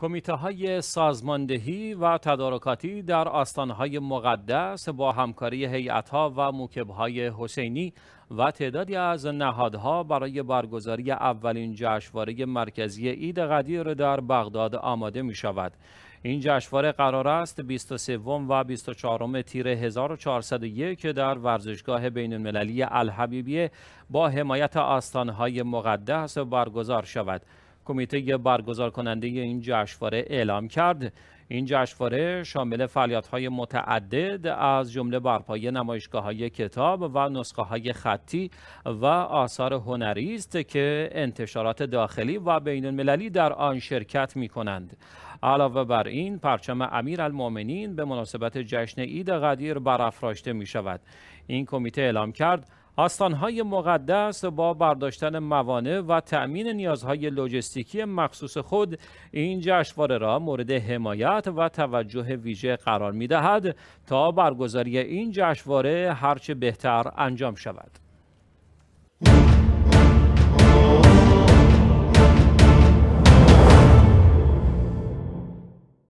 کمیته های سازماندهی و تدارکاتی در های مقدس با همکاری هیئت و موکب های حسینی و تعدادی از نهادها برای برگزاری اولین جشنواره مرکزی عید قدیر در بغداد آماده می شود. این جشنواره قرار است 23 و 24 تیر 1401 که در ورزشگاه بین المللی الحبیبیه با حمایت های مقدس برگزار شود. کمیته برگزار کننده این جشنواره اعلام کرد این جشنواره شامل فعالیت‌های متعدد از جمله برپایی های کتاب و نسخه های خطی و آثار هنری است که انتشارات داخلی و بین المللی در آن شرکت می کنند. علاوه بر این پرچم امیر المومنین به مناسبت جشن عید قدیر برافراشته می شود. این کمیته اعلام کرد آستانهای مقدس با برداشتن موانع و تأمین نیازهای لوجستیکی مخصوص خود این جشنواره را مورد حمایت و توجه ویژه قرار می دهد تا برگزاری این جشنواره هرچه بهتر انجام شود.